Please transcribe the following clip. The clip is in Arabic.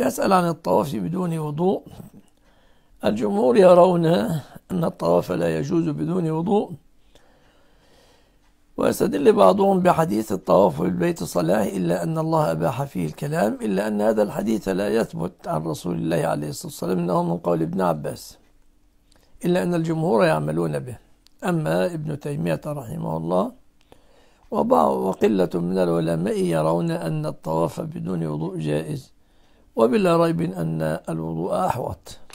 يسأل عن الطواف بدون وضوء الجمهور يرون أن الطواف لا يجوز بدون وضوء ويستدل بعضهم بحديث الطواف بالبيت صلاة إلا أن الله أباح فيه الكلام إلا أن هذا الحديث لا يثبت عن رسول الله عليه الصلاة والسلام إنه من قول ابن عباس إلا أن الجمهور يعملون به أما ابن تيمية رحمه الله وبعض وقلة من العلماء يرون أن الطواف بدون وضوء جائز وبلا ريب أن الوضوء أحوط